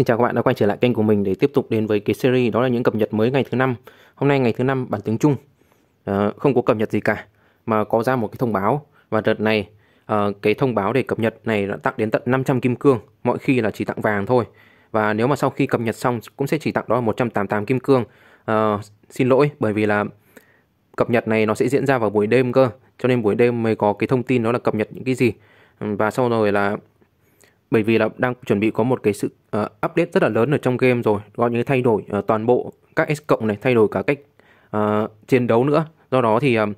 Xin chào các bạn đã quay trở lại kênh của mình để tiếp tục đến với cái series đó là những cập nhật mới ngày thứ năm. Hôm nay ngày thứ năm bản tiếng Trung à, không có cập nhật gì cả mà có ra một cái thông báo và đợt này à, cái thông báo để cập nhật này đã tặng đến tận 500 kim cương, mọi khi là chỉ tặng vàng thôi. Và nếu mà sau khi cập nhật xong cũng sẽ chỉ tặng đó là 188 kim cương. À, xin lỗi bởi vì là cập nhật này nó sẽ diễn ra vào buổi đêm cơ, cho nên buổi đêm mới có cái thông tin đó là cập nhật những cái gì và sau rồi là bởi vì là đang chuẩn bị có một cái sự uh, update rất là lớn ở trong game rồi gọi như thay đổi uh, toàn bộ các S cộng này thay đổi cả cách uh, chiến đấu nữa do đó thì uh,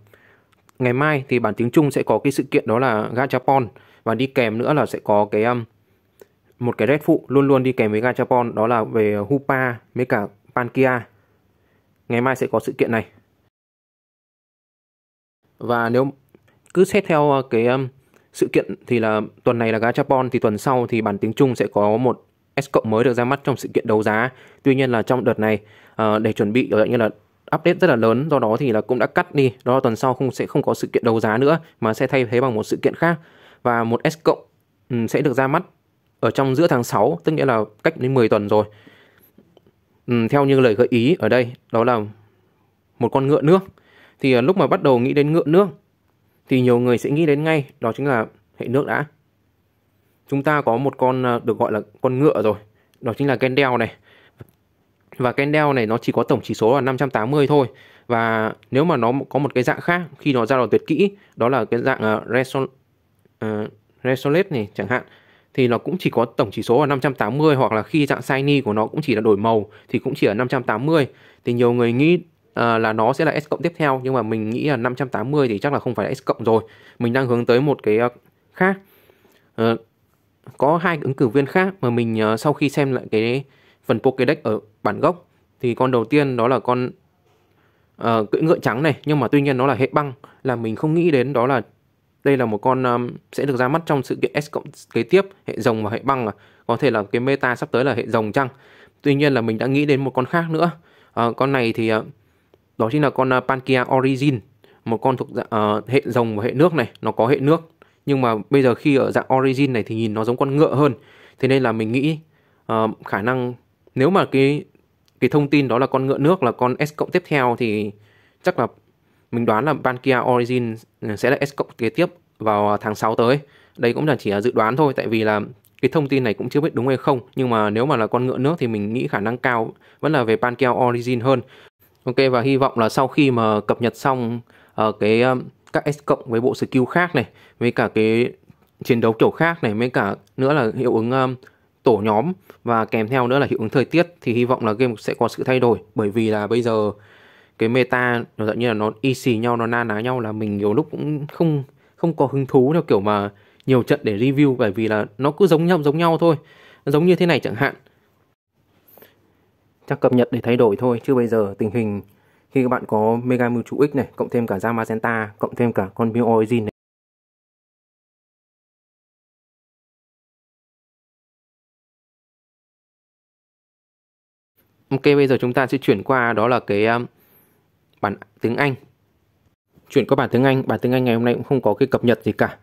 ngày mai thì bản tiếng Trung sẽ có cái sự kiện đó là Gachapon và đi kèm nữa là sẽ có cái um, một cái red phụ luôn luôn đi kèm với Gachapon đó là về Hupa với cả Pankia ngày mai sẽ có sự kiện này và nếu cứ xét theo cái um, sự kiện thì là tuần này là Gachapon thì tuần sau thì bản tiếng Trung sẽ có một S cộng mới được ra mắt trong sự kiện đấu giá. Tuy nhiên là trong đợt này ờ, để chuẩn bị kiểu như là update rất là lớn do đó thì là cũng đã cắt đi đó là tuần sau không sẽ không có sự kiện đấu giá nữa mà sẽ thay thế bằng một sự kiện khác và một S cộng ừ, sẽ được ra mắt ở trong giữa tháng 6 tức nghĩa là cách đến 10 tuần rồi um, theo như lời gợi ý ở đây đó là một con ngựa nước thì ờ, lúc mà bắt đầu nghĩ đến ngựa nước thì nhiều người sẽ nghĩ đến ngay đó chính là hệ nước đã. Chúng ta có một con ờ, được gọi là con ngựa rồi, đó chính là Kendall này. Và Kendall này nó chỉ có tổng chỉ số là 580 thôi và nếu mà nó có một cái dạng khác khi nó ra vào tuyệt kỹ đó là cái dạng uh, Resol uh, này chẳng hạn thì nó cũng chỉ có tổng chỉ số là 580 hoặc là khi dạng shiny của nó cũng chỉ là đổi màu thì cũng chỉ là 580 thì nhiều người nghĩ Ờ, là nó sẽ là S cộng tiếp theo nhưng mà mình nghĩ là 580 thì chắc là không phải là S cộng rồi mình đang hướng tới một cái ờ, khác ờ, có hai ứng cử viên khác mà mình sau khi xem lại cái phần Pokédex ở bản gốc thì con đầu tiên đó là con uh, cưỡi ngựa trắng này nhưng mà tuy nhiên nó là hệ băng là mình không nghĩ đến đó là đây là một con um, sẽ được ra mắt trong sự kiện S cộng kế tiếp hệ rồng và hệ băng à. có thể là cái meta sắp tới là hệ rồng chăng tuy nhiên là mình đã nghĩ đến một con khác nữa uh, con này thì uh, đó chính là con à, Pankia Origin một con thuộc dạng uh, hệ rồng và hệ nước này nó có hệ nước nhưng mà bây giờ khi ở dạng origin này thì nhìn nó giống con ngựa hơn thế nên là mình nghĩ uh, khả năng nếu mà cái cái thông tin đó là con ngựa nước là con s cộng tiếp theo thì chắc là mình đoán là ban origin ừ, sẽ là s cộng kế tiếp vào tháng 6 tới đây cũng là chỉ là dự đoán thôi tại vì là cái thông tin này cũng chưa biết đúng hay không nhưng mà nếu mà là con ngựa nước thì mình nghĩ khả năng cao vẫn là về Pankia Origin hơn Ok và hy vọng là sau khi mà cập nhật xong uh, cái các S cộng với bộ skill khác này với cả cái chiến đấu kiểu khác này với cả nữa là hiệu ứng um, tổ nhóm và kèm theo nữa là hiệu ứng thời tiết thì hy vọng là game sẽ có sự thay đổi bởi vì là bây giờ cái meta nó dạng như là nó y xì nhau nó na ná nhau là mình nhiều lúc cũng không không có hứng thú theo kiểu mà nhiều trận để review bởi vì là nó cứ giống nhau giống nhau thôi giống như thế này chẳng hạn chắc cập nhật để thay đổi thôi chứ bây giờ tình hình khi các bạn có Mega Mưu X này cộng thêm cả Gamma Magenta cộng thêm cả con Bio Origin này Ok bây giờ chúng ta sẽ chuyển qua đó là cái um, bản tiếng Anh Chuyển qua bản tiếng Anh, bản tiếng Anh ngày hôm nay cũng không có cái cập nhật gì cả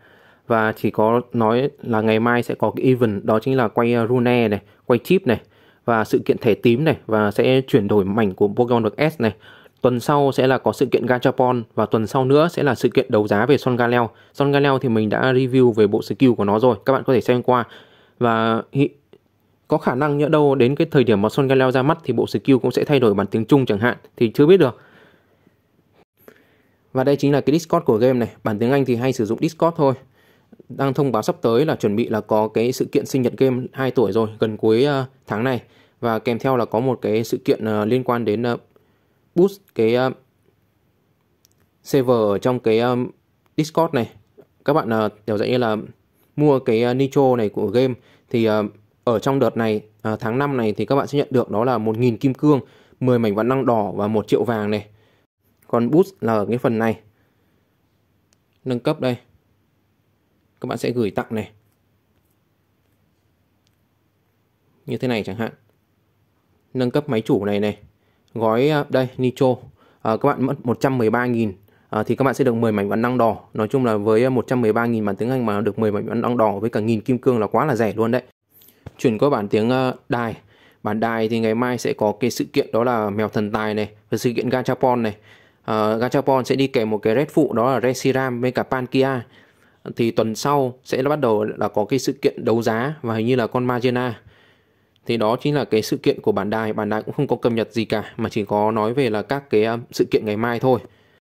Và chỉ có nói là ngày mai sẽ có cái event đó chính là quay uh, rune này, quay chip này và sự kiện thẻ tím này và sẽ chuyển đổi mảnh của Pokemon được S này. Tuần sau sẽ là có sự kiện Gachapon và tuần sau nữa sẽ là sự kiện đấu giá về Son Galeo. Son Galeo thì mình đã review về bộ skill của nó rồi, các bạn có thể xem qua. Và có khả năng nhỡ đâu đến cái thời điểm mà Son Galeo ra mắt thì bộ skill cũng sẽ thay đổi bản tiếng Trung chẳng hạn thì chưa biết được. Và đây chính là cái Discord của game này, bản tiếng Anh thì hay sử dụng Discord thôi đang thông báo sắp tới là chuẩn bị là có cái sự kiện sinh nhật game 2 tuổi rồi gần cuối uh, tháng này và kèm theo là có một cái sự kiện uh, liên quan đến uh, boost cái uh, server ở trong cái um, Discord này. Các bạn uh, đều dạy là mua cái uh, Nitro này của game thì uh, ở trong đợt này uh, tháng 5 này thì các bạn sẽ nhận được đó là 1.000 kim cương, 10 mảnh vạn năng đỏ và 1 triệu vàng này. Còn boost là ở cái phần này. Nâng cấp đây các bạn sẽ gửi tặng này như thế này chẳng hạn nâng cấp máy chủ này này gói à, đây Nitro à, các bạn mất 113.000 à, thì các bạn sẽ được 10 mảnh bắn năng đỏ nói chung là với 113.000 à, bản tiếng Anh mà được 10 mảnh bắn năng đỏ với cả nghìn kim cương là quá là rẻ luôn đấy chuyển qua bản tiếng à, đài bản đài thì ngày mai sẽ có cái sự kiện đó là mèo thần tài này và sự kiện Gachapon này uh, Gachapon sẽ đi kèm một cái red phụ đó là Resiram với cả pankia thì tuần sau sẽ bắt đầu là có cái sự kiện đấu giá và hình như là con Magena thì đó chính là cái sự kiện của bản đài bản đài cũng không có cập nhật gì cả mà chỉ có nói về là các cái à, sự kiện ngày mai thôi